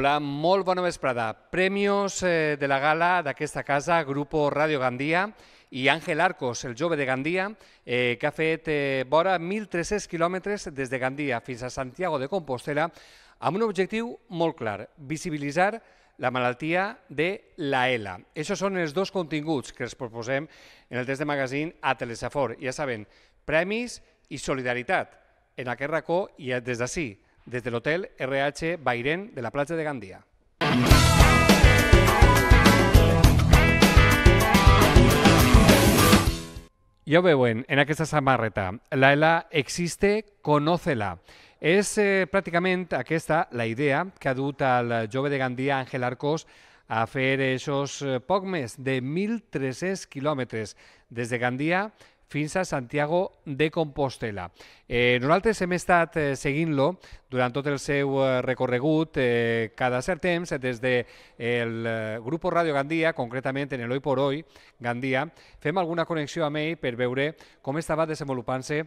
Hola, molt bona vesprada. Premios eh, de la gala d'aquesta casa, Grupo Radio Gandia i Àngel Arcos, el jove de Gandia, eh, que ha fet eh, vora 1.300 quilòmetres des de Gandia fins a Santiago de Compostela amb un objectiu molt clar, visibilitzar la malaltia de la ELA. Aquests són els dos continguts que els proposem en el test de magazín a Telesafor. Ja saben, premis i solidaritat. En aquest racó i eh, des d'ací. De desde el Hotel RH Bairén de la Plaza de Gandía. Ja ho veuen en aquesta samarreta. La Laila existe, conócela. És eh, pràcticament aquesta la idea que ha dut al jove de Gandia, Ángel Arcos, a fer aquests eh, poc més de 1.300 quilòmetres des de Gandia fins a Santiago de Compostela. Eh, nosaltres hem estat eh, seguint-lo durant tot el seu eh, recorregut eh, cada cert temps des de eh, el eh, grup Ràdio Gandia, concretament en el Oi por Oi Gandia, fem alguna connexió amb ell per veure com estava desenvolupant-se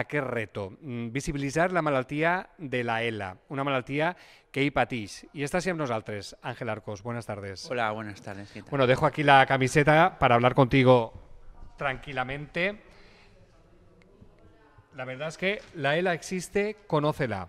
aquest reto, mm, visibilitzar la malaltia de la ELA, una malaltia que hi patix. I està així amb nosaltres, Ángel Arcos. Buenas tardes. Hola, buenas tardes. Bueno, dejo aquí la camiseta para hablar contigo tranquilamente. La verdad es que la ELA existe, conócela.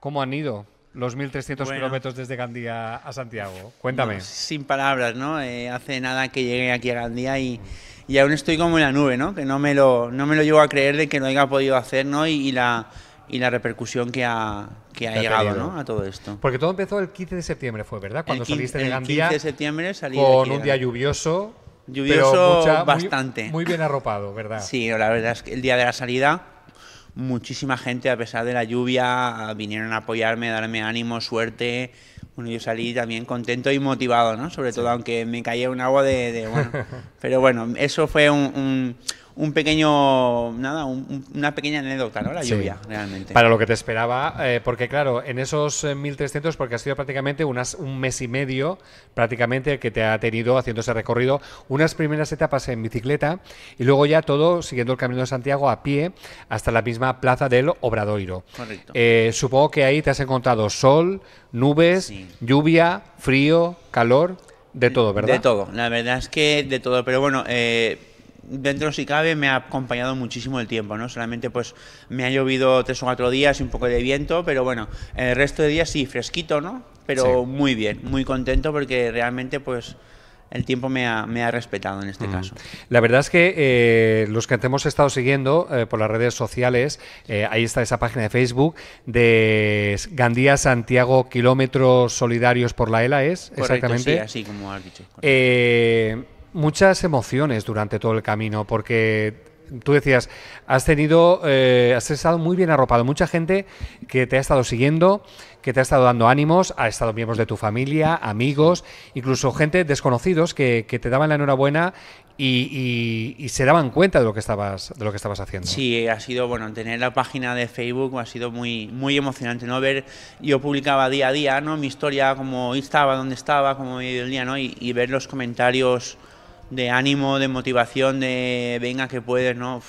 ¿Cómo han ido los 1.300 kilómetros desde Gandía a Santiago? Cuéntame. sin palabras, ¿no? Eh, hace nada que llegué aquí a Gandía y, y, aún estoy como en la nube, ¿no? Que no me lo, no me lo llevo a creer de que lo haya podido hacer, ¿no? y, la la repercusión que ha, que ha llegado ¿no? a todo esto. Porque todo empezó el 15 de septiembre, fue verdad, cuando saliste de Gandía. El 15 de septiembre salí Con un día lluvioso. Lluvioso bastante. Muy, bien arropado, ¿verdad? Sí, la verdad es que el día de la salida muchísima gente, a pesar de la lluvia, vinieron a apoyarme, darme ánimo, suerte. Bueno, yo salí también contento y motivado, ¿no? Sobre todo, aunque me caía un agua de... bueno. Pero bueno, eso fue un un pequeño, nada, una pequeña anécdota, La lluvia, realmente. Para lo que te esperaba, eh, porque claro, en esos 1.300, eh, porque ha sido prácticamente unas, un mes y medio, prácticamente que te ha tenido haciendo ese recorrido, unas primeras etapas en bicicleta y luego ya todo siguiendo el Camino de Santiago a pie hasta la misma plaza del Obradoiro. Correcto. Eh, supongo que ahí te has encontrado sol, nubes, lluvia, frío, calor, de todo, ¿verdad? De todo, la verdad es que de todo, pero bueno dentro si cabe me ha acompañado muchísimo el tiempo, ¿no? Solamente pues me ha llovido tres o cuatro días y un poco de viento, pero bueno, el resto de días sí, fresquito, ¿no? Pero muy bien, muy contento porque realmente pues el tiempo me ha, respetado en este mm. caso. La verdad es que eh, los que te hemos estado siguiendo eh, por las redes sociales, eh, ahí está esa página de Facebook de Gandía Santiago Kilómetros Solidarios por la ELA, ¿es? Correcto, Exactamente. Sí, así como has dicho muchas emociones durante todo el camino, porque tú decías, has tenido, eh, has estado muy bien arropado. Mucha gente que te ha estado siguiendo, que te ha estado dando ánimos, ha estado miembros de tu familia, amigos, incluso gente desconocidos que, te daban la enhorabuena y, se daban cuenta de lo que estabas, de lo que estabas haciendo. Sí, ha sido bueno tener la página de Facebook ha sido muy, muy emocionante, ¿no? Ver, yo publicaba día a día, ¿no? Mi historia, cómo estaba, dónde estaba, cómo me el día, ¿no? y ver los comentarios de ánimo, de motivación, de venga que puedes, ¿no?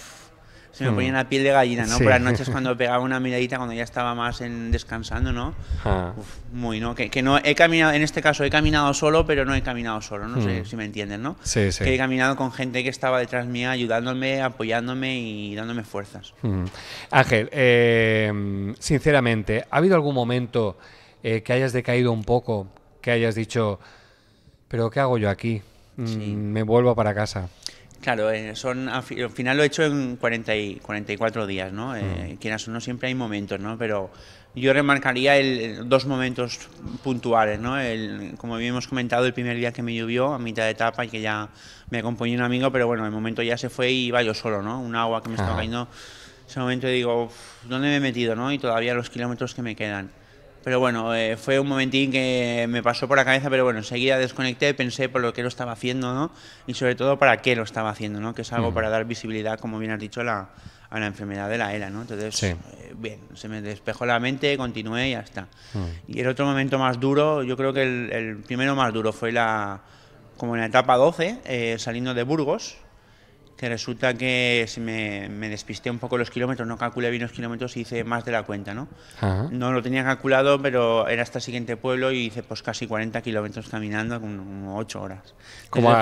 se me hmm. ponía la piel de gallina, ¿no? Por las noches cuando pegaba una miradita, cuando ya estaba más en, descansando, ¿no? Ah. muy, ¿no? Que, no he caminado, en este caso he caminado solo, pero no he caminado solo, no sé hmm. si me entienden, ¿no? Sí, sí. Que he caminado con gente que estaba detrás mía, ayudándome, apoyándome y dándome fuerzas. Hmm. Ángel, eh, sinceramente, ¿ha habido algún momento eh, que hayas decaído un poco, que hayas dicho, pero ¿qué hago yo aquí? Mm, me vuelvo para casa. Claro, eh, son, al final lo he hecho en 40 y 44 días, ¿no? Eh, mm. no, siempre hay momentos, ¿no? Pero yo remarcaría el, dos momentos puntuales, ¿no? El, como habíamos comentado, el primer día que me llovió, a mitad de etapa, y que ya me acompañó un amigo, pero bueno, el momento ya se fue y iba yo solo, ¿no? Un agua que me estaba cayendo. Ese momento digo, ¿dónde me he metido, no? Y todavía los kilómetros que me quedan. Pero bueno, eh, fue un momentín que me pasó por la cabeza, pero bueno, enseguida desconecté, pensé por lo que lo estaba haciendo, ¿no? Y sobre todo para qué lo estaba haciendo, ¿no? Que es algo para dar visibilidad, como bien has dicho, a la, enfermedad de la era. ¿no? Entonces, eh, bien, se me despejó la mente, continué y ya está. Mm. Y el otro momento más duro, yo creo que el, primero más duro fue la, como en la etapa 12, eh, saliendo de Burgos, resulta que se me, me, despisté un poco los kilómetros, no calculé bien los kilómetros y hice más de la cuenta, ¿no? No lo tenía calculado, pero era hasta el siguiente pueblo y hice pues casi 40 kilómetros caminando, como 8 horas. Como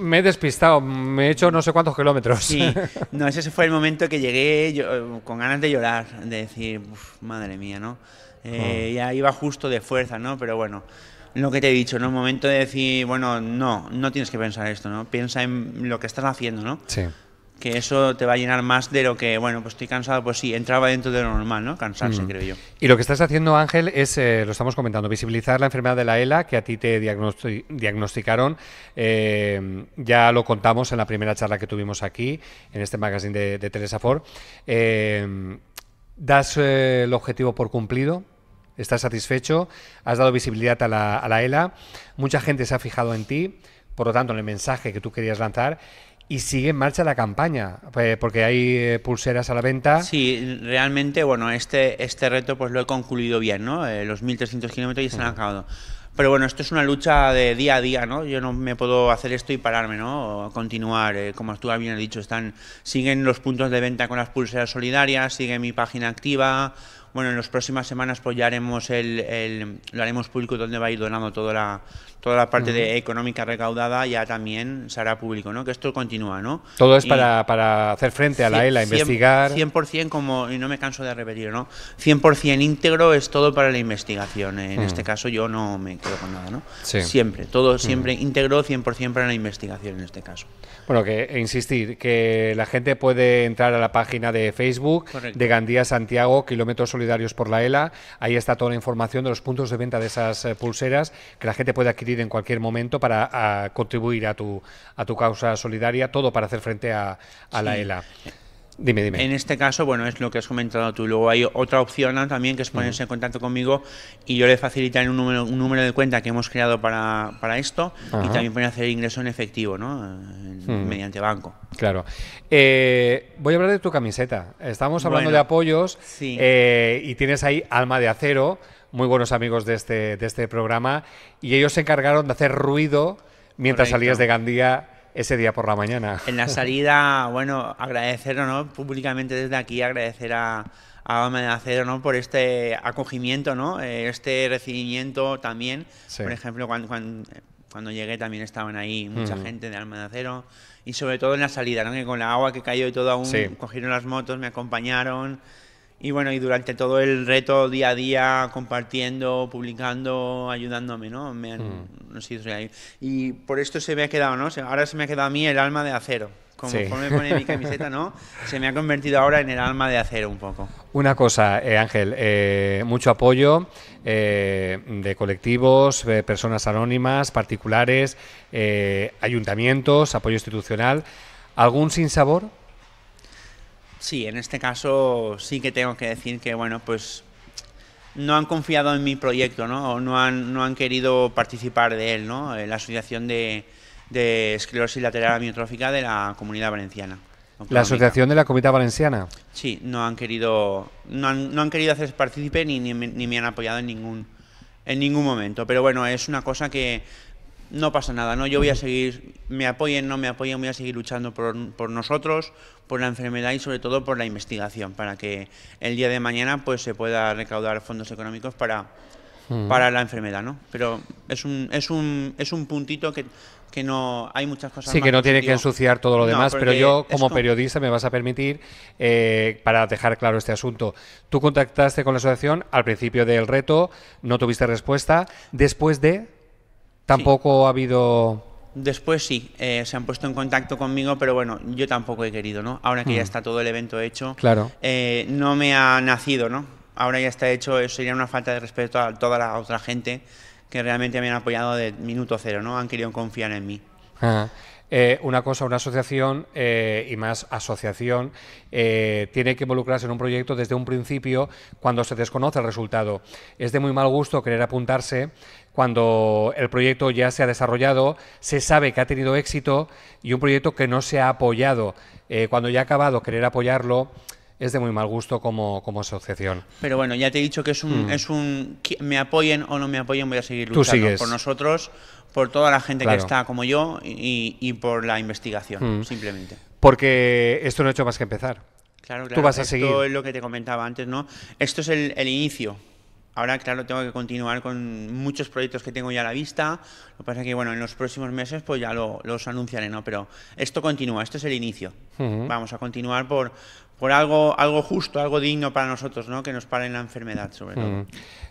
Me he despistado, me he hecho no sé cuántos kilómetros. Sí, no, ese fue el momento que llegué yo, con ganas de llorar, de decir, madre mía, ¿no? Eh, ya iba justo de fuerza, ¿no? Pero bueno lo que te he dicho, ¿no? El momento de decir, bueno, no, no tienes que pensar esto, ¿no? Piensa en lo que estás haciendo, ¿no? Sí. Que eso te va a llenar más de lo que, bueno, pues estoy cansado, pues sí, entraba dentro de lo normal, ¿no? Cansarse, mm. creo yo. Y lo que estás haciendo, Ángel, es, eh, lo estamos comentando, visibilizar la enfermedad de la ELA, que a ti te diagnosticaron. Eh, ya lo contamos en la primera charla que tuvimos aquí, en este magazine de, de Telesafor. Eh, ¿Das el objetivo por cumplido? estás satisfecho, has dado visibilidad a la, ELA, e mucha gente se ha fijado en ti, por lo tanto, en el mensaje que tú querías lanzar. Y sigue en marcha la campaña, eh, porque hay eh, pulseras a la venta. Sí, realmente, bueno, este, este reto pues lo he concluido bien, ¿no? Eh, los 1.300 kilómetros ya se han acabado. Pero bueno, esto es una lucha de día a día, ¿no? Yo no me puedo hacer esto y pararme, ¿no? O continuar, como tú bien dicho, están, siguen los puntos de venta con las pulseras solidarias, sigue mi página activa, bueno, en las próximas semanas pues ya haremos el, lo haremos público donde va a ir donando toda la, toda la parte de económica recaudada ya también será público, ¿no? Que esto continúa, ¿no? Todo es para, para, hacer frente a la ELA, e investigar. 100%, como, y no me canso de repetir, ¿no? 100% íntegro es todo para la investigación. En mm. este caso yo no me quedo con nada, ¿no? Siempre, todo mm. siempre íntegro, 100% para la investigación en este caso. Bueno, que e insistir, que la gente puede entrar a la página de Facebook de Gandía Santiago, kilómetros solidarios por la ELA. Ahí está toda la información de los puntos de venta de esas eh, pulseras que la gente puede adquirir en cualquier momento para ah, contribuir a tu, a tu causa solidaria, todo para hacer frente a, la ELA. En este caso, bueno, es lo que has comentado tú. Luego hay otra opción también que es ponerse en contacto conmigo y yo le facilitaré un número, de cuenta que hemos creado para, esto y también pueden hacer ingreso en efectivo, ¿no? Mediante banco. Claro. Eh, voy a hablar de tu camiseta. Estamos hablando de apoyos eh, y tienes ahí Alma de Acero, muy buenos amigos de este, de este programa, y ellos se encargaron de hacer ruido mientras salías de Gandía ese día por la mañana. En la salida, bueno, agradecerlo, ¿no? públicamente desde aquí, agradecer a, de Acero ¿no? por este acogimiento, ¿no? Eh, este recibimiento también. Por ejemplo, cuando, cuando, llegué también estaban ahí mucha gente de Alma de Acero y sobre todo en la salida, ¿no? que con la agua que cayó y todo aún cogieron las motos, me acompañaron. Y bueno, y durante todo el reto día a día, compartiendo, publicando, ayudándome, ¿no? Me han, mm. y por esto se me ha quedado, ¿no? Ahora se me ha quedado a mí el alma de acero. Como me pone mi camiseta, ¿no? Se me ha convertido ahora en el alma de acero un poco. Una cosa, eh, Ángel, eh, mucho apoyo eh, de colectivos, personas anónimas, particulares, ayuntamientos, apoyo institucional. ¿Algún sin sinsabor? Sí, en este caso sí que tengo que decir que, bueno, pues no han confiado en mi proyecto, ¿no? O no han, querido participar de él, ¿no? Eh, la Asociación de, Esclerosis Lateral Amiotrófica de la Comunidad Valenciana. La Asociación de la Comunidad Valenciana. Sí, no han querido, no han, querido hacer partícipe ni, me han apoyado en ningún, en ningún momento. Pero bueno, es una cosa que no pasa nada, ¿no? Yo voy a seguir, me apoyen, no me apoyen, voy a seguir luchando por, por, nosotros, por la enfermedad y sobre todo por la investigación, para que el día de mañana pues se pueda recaudar fondos económicos para, hmm. para la enfermedad, ¿no? Pero es un, es un, es un puntito que, que no hay muchas cosas. Sí, que no tiene que ensuciar todo lo demás, pero yo como periodista me vas a permitir, eh, para dejar claro este asunto, tú contactaste con la asociación al principio del reto, no tuviste respuesta, después de... Tampoco ha habido... Después sí, eh, se han puesto en contacto conmigo, pero bueno, yo tampoco he querido, ¿no? Ahora que ya mm. está todo el evento hecho, claro. Eh, no me ha nacido, ¿no? Ahora ya está hecho, eh, sería una falta de respeto a toda la otra gente que realmente me han apoyado de minuto cero, ¿no? Han querido confiar en mí. Ah, una cosa, una asociación y más asociación tiene que involucrarse en un proyecto desde un principio cuando se desconoce el resultado. Es de muy mal gusto querer apuntarse cuando el proyecto ya se ha desarrollado, se sabe que ha tenido éxito y un proyecto que no se ha apoyado. Eh, cuando ya ha acabado querer apoyarlo es de muy mal gusto como, como asociación. Pero bueno, ya te he dicho que es un, mm. es un me apoyen o no me apoyen, voy a seguir luchando por nosotros, por toda la gente que está como yo y, por la investigación, mm. simplemente. Porque esto no ha hecho más que empezar. Claro, claro. Tú esto es lo que te comentaba antes, ¿no? Esto es el inicio. Ahora, claro, tengo que continuar con muchos proyectos que tengo ya a la vista. Lo que pasa es que, bueno, en los próximos meses pues ya los anunciaré, ¿no? Pero esto continúa, esto es el inicio. Vamos a continuar por, por algo, algo justo, algo digno para nosotros, ¿no? Que nos paren la enfermedad, sobre todo.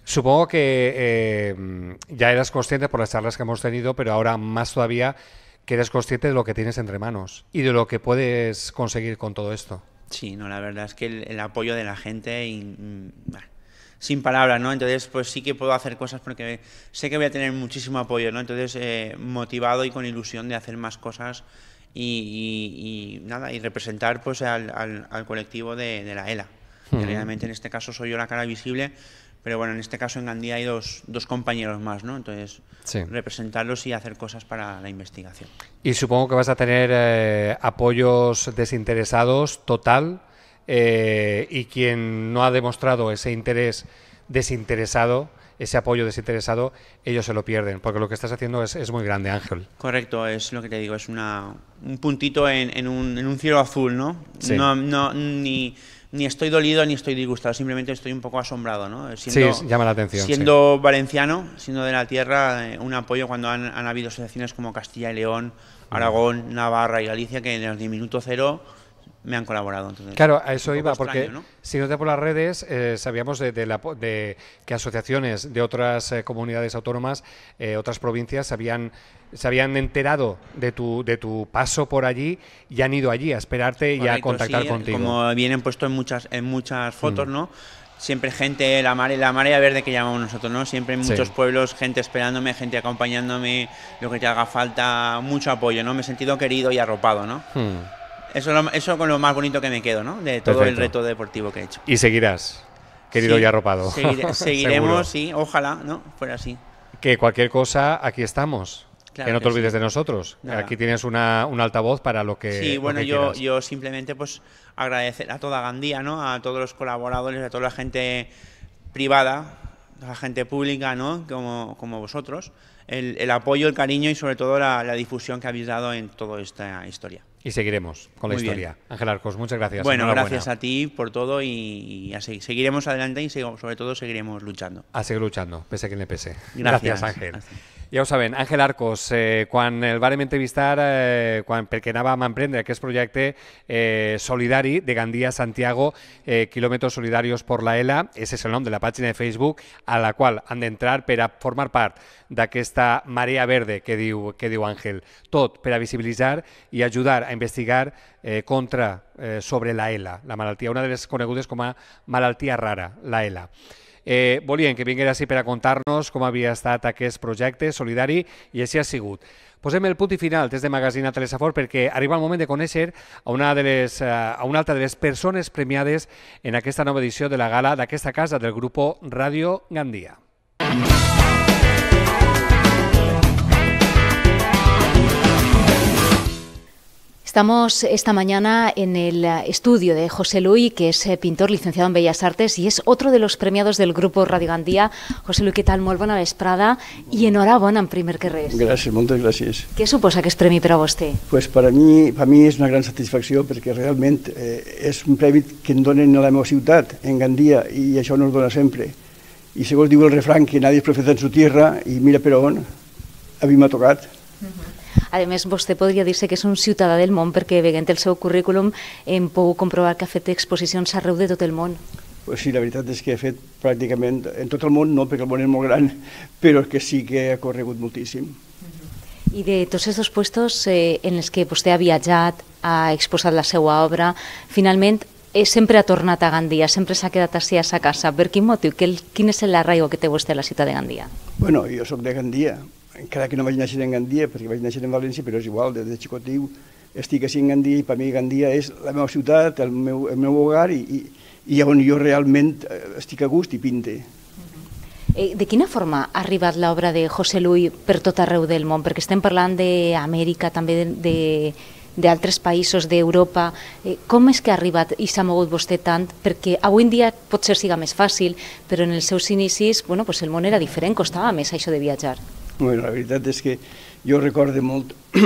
Supongo que eh, ya eras consciente por las charlas que hemos tenido, pero ahora más todavía que eres consciente de lo que tienes entre manos y de lo que puedes conseguir con todo esto. Sí, no, la verdad es que el, apoyo de la gente y, mm, sin palabras, ¿no? Entonces, pues sí que puedo hacer cosas porque sé que voy a tener muchísimo apoyo, ¿no? Entonces, eh, motivado y con ilusión de hacer más cosas y, nada, y representar pues al, colectivo de, la ELA. Realmente en este caso soy yo la cara visible, pero bueno, en este caso en Gandía hay dos, compañeros más, ¿no? Entonces, representarlos y hacer cosas para la investigación. Y supongo que vas a tener eh, apoyos desinteresados total eh, y quien no ha demostrado ese interés desinteresado, ese apoyo desinteresado, ellos se lo pierden, porque lo que estás haciendo es, muy grande, Ángel. Correcto, es lo que te digo, es una, un puntito en, un, cielo azul, ¿no? No, ni, estoy dolido ni estoy disgustado, simplemente estoy un poco asombrado, ¿no? sí, llama la atención. Siendo valenciano, siendo de la tierra, eh, un apoyo cuando han, habido asociaciones como Castilla y León, mm. Aragón, Navarra y Galicia que en el minuto cero me han colaborado. claro, a eso iba, porque porque ¿no? te por las redes, eh, sabíamos de, la, de, que asociaciones de otras eh, comunidades autónomas, eh, otras provincias, habían, se habían enterado de tu, de tu paso por allí y han ido allí a esperarte y a contactar contigo. Como vienen puesto en muchas, en muchas fotos, mm. ¿no? Siempre gente, la marea, la marea verde que llamamos nosotros, ¿no? Siempre en muchos pueblos, gente esperándome, gente acompañándome, lo que te haga falta, mucho apoyo, ¿no? Me he sentido querido y arropado, ¿no? Hmm. Eso, lo, eso con lo más bonito que me quedo, ¿no? De todo el reto deportivo que he hecho. Y seguirás, querido y arropado. seguiremos, sí, ojalá, ¿no? Fuera así. Que cualquier cosa, aquí estamos. que no te olvides de nosotros. Aquí tienes una, un altavoz para lo que. Sí, bueno, yo, yo simplemente pues agradecer a toda Gandía, ¿no? A todos los colaboradores, a toda la gente privada, la gente pública, ¿no? Como, vosotros. El, el apoyo, el cariño y sobre todo la difusión que habéis dado en toda esta historia. Y seguiremos con la historia. Ángel Arcos, muchas gracias. Bueno, gracias a ti por todo y, así seguiremos adelante y sobre todo seguiremos luchando. A seguir luchando, pese a quien le pese. Gracias, Ángel. Ja ho saben, Àngel Arcos, eh, quan el vàrem entrevistar, eh, quan, perquè anàvem a emprendre aquest projecte eh, solidari de Gandia Santiago, eh, Kilòmetres Solidarios por la ELA, ese és el nom de la pàgina de Facebook, a la qual han d'entrar per a formar part d'aquesta marea verde que diu, que diu Àngel. Tot per a visibilitzar i ajudar a investigar eh, contra, eh, sobre la ELA, la malaltia, una de les conegudes com a malaltia rara, la ELA. Eh, volien que vinguera així per a contar-nos com havia estat aquest projecte solidari i així ha sigut. Posem el punt i final des de Magazine Telesafor perquè arriba el moment de conèixer a una, de les, eh, a una altra de les persones premiades en aquesta nova edició de la gala d'aquesta casa del grup Ràdio Gandia. Estamos esta mañana en el estudio de José Luis, que es eh, pintor licenciado en Bellas Artes y es otro de los premiados del grupo Radio Gandía. José Luis, ¿qué tal? Muy buena vesprada y enhorabuena en primer que res. Gràcies, gracias. ¿Qué suposa que es per a vostè? Pues para mí, para mí es una gran satisfacció porque realmente eh, és un premio que em donen a la meva ciutat, en Gandia, y això nos dona sempre. Y según digo el refrán que nadie es profeta en su tierra y mira per on, a me m'ha tocat. Uh mhm. -huh. A més, vostè podria dir-se que és un ciutadà del món perquè veient el seu currículum hem pogut comprovar que ha fet exposicions arreu de tot el món. Sí, la veritat és que he fet pràcticament en tot el món, no perquè el món és molt gran, però que sí que ha corregut moltíssim. Mm-hmm. I de tots aquests puestos eh, en els que vostè ha viatjat, ha exposat la seva obra, finalment eh, sempre ha tornat a Gandia, sempre s'ha quedat així a sa casa. Per quin motiu? Que, quin és l'arraigo que té vostè a la ciutat de Gandia? Bueno, jo sóc de Gandia, encara que no vaig néixer en Gandia, perquè vaig néixer en València, però és igual, des de xicotiu estic així en Gandia i per mi Gandia és la meva ciutat, el meu, el meu hogar i, i, i on jo realment eh, estic a gust i pinte. Eh, de quina forma ha arribat l'obra de José Luis per tot arreu del món? Perquè estem parlant d'Amèrica, també d'altres de, de, països d'Europa. Eh, com és que ha arribat i s'ha mogut vostè tant? Perquè avui en dia potser siga més fàcil, però en els seus inicis bueno, pues el món era diferent, costava més això de viatjar. Bé, la veritat és que jo recordo molt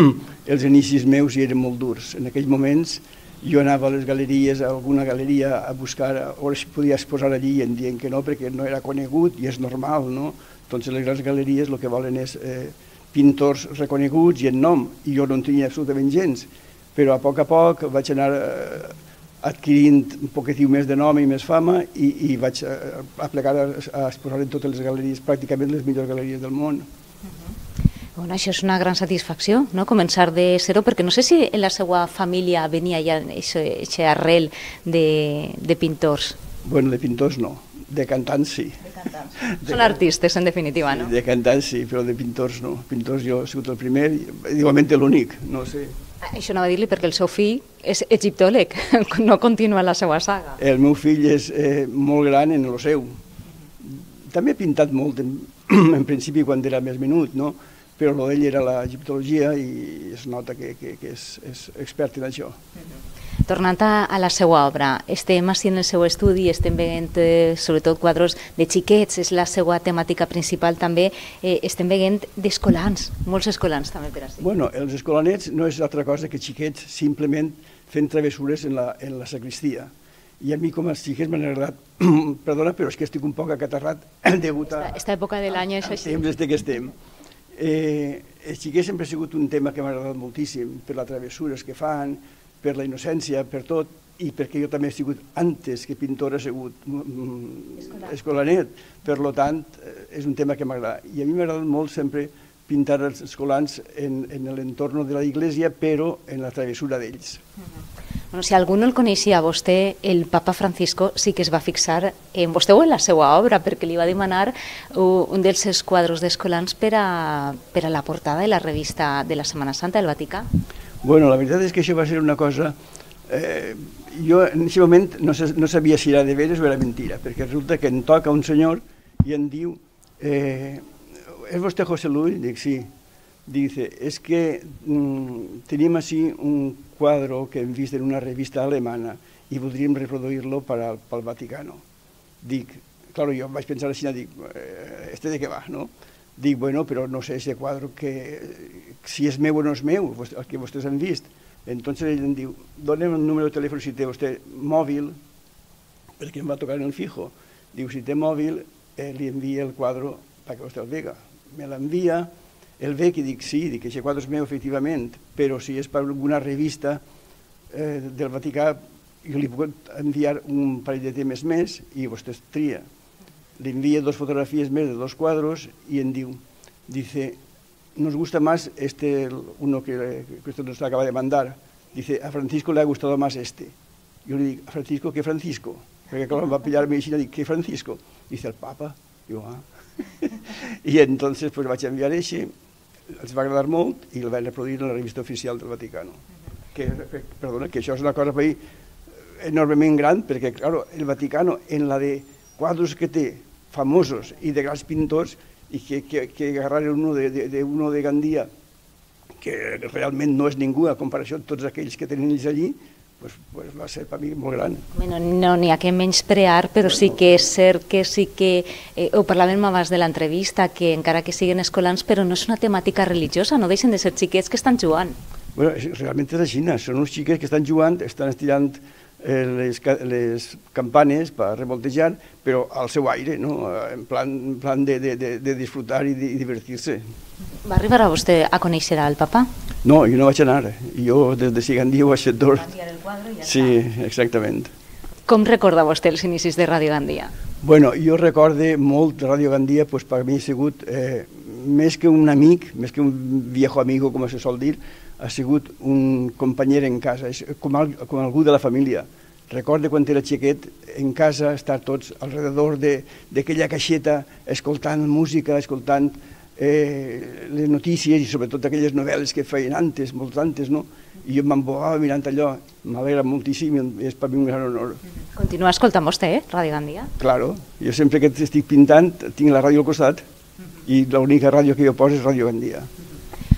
els inicis meus i eren molt durs. En aquells moments jo anava a les galeries, a alguna galeria a buscar on es podia exposar allí i em dient que no perquè no era conegut i és normal, no? Doncs les grans galeries el que volen és eh, pintors reconeguts i en nom, i jo no en tenia absolutament gens, però a poc a poc vaig anar eh, adquirint un poquetiu més de nom i més fama i, i vaig eh, aplegar a, a exposar en totes les galeries, pràcticament les millors galeries del món. Bueno, això és una gran satisfacció, no? començar de zero, perquè no sé si en la seva família venia ja aquest arrel de, de pintors. Bueno, de pintors no, de cantants sí. De cantants. De Són can... artistes, en definitiva, no? Sí, de cantants sí, però de pintors no. Pintors jo he sigut el primer, igualment l'únic, no sé. Ah, això no va dir-li perquè el seu fill és egiptòleg, no continua la seva saga. El meu fill és eh, molt gran en el seu. També ha pintat molt, en principi quan era més minut, no? però ell era l'egiptologia i es nota que, que, que és, és expert en això. Tornant a, a la seva obra, estem així en el seu estudi, estem veient eh, sobretot quadros de xiquets, és la seva temàtica principal també, eh, estem veient d'escolans, molts escolans també per així. Bueno, els escolanets no és altra cosa que xiquets simplement fent travessures en la, en la sacristia i a mi com a sigues m'han agradat, perdona, però és que estic un poc acatarrat degut a... Esta època de l'any és així. Temps que estem. Eh, el xiguer sempre ha sigut un tema que m'ha agradat moltíssim, per les travessures que fan, per la innocència, per tot, i perquè jo també he sigut, antes que pintora, he sigut mm, mm, escolanet. Per lo tant, eh, és un tema que m'agrada. I a mi m'ha agradat molt sempre pintar els escolans en, en l'entorn de la iglesia, però en la travessura d'ells. Uh -huh. Bueno, si algú no el coneixia a vostè, el papa Francisco sí que es va fixar en vostè o en la seva obra, perquè li va demanar un dels seus quadros d'escolans per, a, per a la portada de la revista de la Setmana Santa del Vaticà. Bueno, la veritat és que això va ser una cosa... Eh, jo en aquest moment no, no sabia si era de veres o era mentira, perquè resulta que em toca un senyor i em diu eh, és vostè José Luis? Dic, sí dice, es que mm, tenemos así un cuadro que hem vist en una revista alemana i voldríem reproduir-lo pel, pel Vaticano. Dic, claro, jo vaig pensar així, dic, eh, este de què va, no? Dic, bueno, però no sé ese cuadro que, si és meu o no és meu, el que vostès han vist. Entonces ell em diu, donem el número de telèfon si té vostè mòbil, perquè em va tocar en el fijo. Diu, si té mòbil, eh, li envia el quadro perquè vostè el vega. Me l'envia, el veig i dic sí, dic, aquest quadre és meu efectivament, però si és per alguna revista eh, del Vaticà jo li puc enviar un parell de temes més i vostè tria. Li envia dos fotografies més de dos quadros i em diu, dice, nos gusta más este, uno que, que usted nos acaba de mandar. Dice, a Francisco le ha gustado más este. Yo le digo, ¿a Francisco qué Francisco? Porque claro, va a pillarme medicina, dice, ¿qué Francisco? Dice, el Papa. Digo, ah. I entonces pues, vaig enviar així, els va agradar molt i el van reproduir en la revista oficial del Vaticano. Que, perdona, que això és una cosa per dir, enormement gran, perquè, claro, el Vaticano, en la de quadros que té, famosos i de grans pintors, i que, que, que agarrar uno de, de, de uno de Gandia, que realment no és ningú a comparació amb tots aquells que tenen ells allí, pues, pues va ser per mi molt gran. Bueno, no n'hi ha que menysprear, però bueno. sí que és cert que sí que, eh, ho parlàvem abans de l'entrevista, que encara que siguin escolans, però no és una temàtica religiosa, no deixen de ser xiquets que estan jugant. Bueno, realment és així, són uns xiquets que estan jugant, estan estirant Eh, les, les campanes per revoltejar, però al seu aire, no? en plan, en plan de, de, de disfrutar i, de, divertir-se. Va arribar a vostè a conèixer al papà? No, jo no vaig anar. Jo des de dia ho vaig fer tot. Ja sí, exactament. Com recorda vostè els inicis de Radio Gandia? Bueno, jo recorde molt Radio Gandia, pues, per mi ha sigut eh, més que un amic, més que un viejo amigo, com se sol dir, ha sigut un companyer en casa, com, al, com algú de la família. Recorde quan era xiquet, en casa, estar tots al redor d'aquella caixeta, escoltant música, escoltant eh, les notícies i sobretot aquelles novel·les que feien antes, molt antes, no? I jo m'embogava mirant allò, m'alegra moltíssim i és per mi un gran honor. Continua escoltant vostè, eh, Ràdio Gandia? Claro, jo sempre que estic pintant tinc la ràdio al costat i l'única ràdio que jo poso és Ràdio Gandia. Mm -hmm.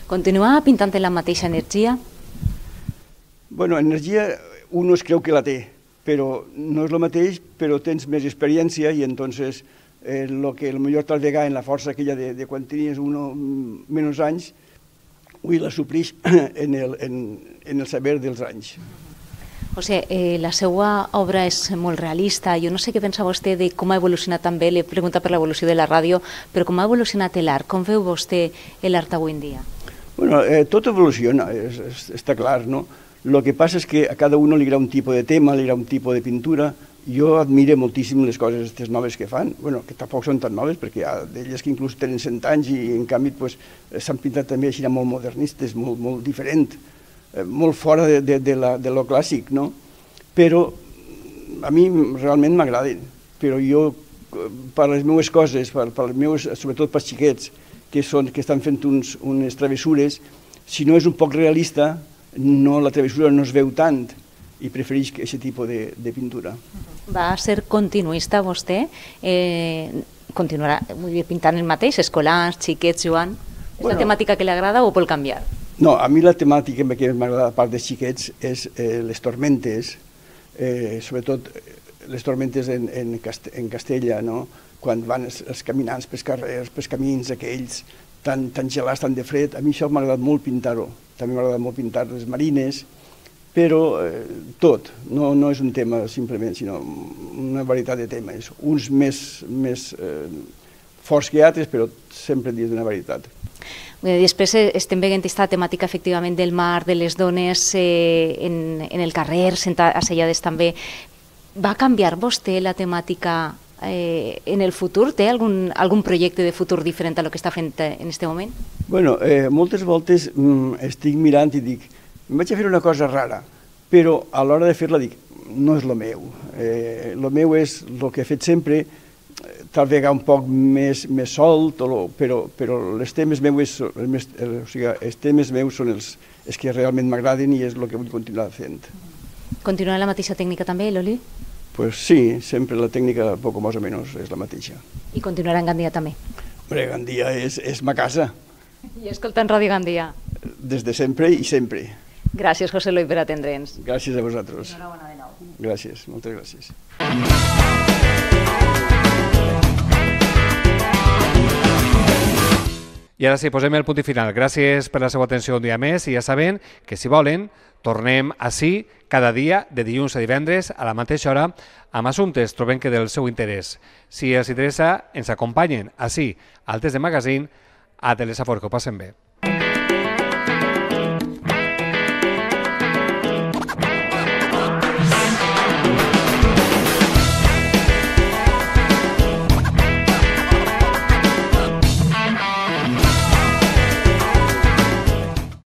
Continuar pintant en la mateixa energia? Bueno, energia un es creu que la té, però no és el mateix, però tens més experiència i entonces eh, lo que el millor tardegà en la força aquella de, de quan tenies uno menys anys, avui la suplix en el, en, en el saber dels anys. O sea, eh, la seva obra és molt realista. Jo no sé què pensa vostè de com ha evolucionat també, l'he preguntat per l'evolució de la ràdio, però com ha evolucionat l'art? Com veu vostè l'art avui en dia? Bueno, eh, tot evoluciona, és, és, està clar, no? El que passa és que a cada un li agrada un tipus de tema, li agrada un tipus de pintura. Jo admire moltíssim les coses aquestes noves que fan, bueno, que tampoc són tan noves, perquè hi ha d'elles que inclús tenen 100 anys i en canvi pues, s'han pintat també així molt modernistes, molt, molt diferent, eh, molt fora de, de, de, la, de lo clàssic, no? Però mm, a mi realment m'agraden, però jo eh, per les meues coses, per, per les meues, sobretot pels xiquets, que, són, que estan fent uns, unes travessures, si no és un poc realista, no, la travessura no es veu tant i prefereix aquest tipus de, de pintura. Va ser continuista vostè? Eh, continuarà vull dir, pintant el mateix, escolars, xiquets, Joan? És bueno, la temàtica que li agrada o vol canviar? No, a mi la temàtica que m'agrada, a part de xiquets, és eh, les tormentes, eh, sobretot eh, les tormentes en, en, cast en Castella, no? quan van els, els caminants pels carrers, pels camins aquells, tan, tan gelats, tan de fred. A mi això m'ha agradat molt pintar-ho. També m'ha agradat molt pintar les marines, però eh, tot, no, no és un tema simplement, sinó una varietat de temes, uns més, més eh, forts que altres, però sempre dins d'una varietat. després eh, estem veient aquesta temàtica efectivament del mar, de les dones eh, en, en el carrer, assellades també. Va canviar vostè la temàtica eh, en el futur? Té algun, algun projecte de futur diferent a lo que està fent eh, en este moment? Bueno, eh, moltes voltes mm, estic mirant i dic, em vaig a fer una cosa rara, però a l'hora de fer-la dic, no és el meu. Eh, meu és el que he fet sempre, tal vegada un poc més, més solt, lo, però, però els temes meus, el o sigui, els temes meus són els, els que realment m'agraden i és el que vull continuar fent. Continuar la mateixa tècnica també, l'Oli? pues sí, sempre la tècnica poco més o menys és la mateixa. I continuarà en Gandia també? Hombre, Gandia és, és ma casa. I escoltant Ràdio Gandia. Des de sempre i sempre. Gràcies, José Luis, per atendre'ns. Gràcies a vosaltres. Enhorabona de nou. Gràcies, moltes gràcies. I ara sí, posem el punt i final. Gràcies per la seva atenció un dia més i ja saben que si volen tornem així cada dia de dilluns a divendres a la mateixa hora amb assumptes trobem que del seu interès. Si els interessa, ens acompanyen així al Test de Magazine a que ho Passen bé.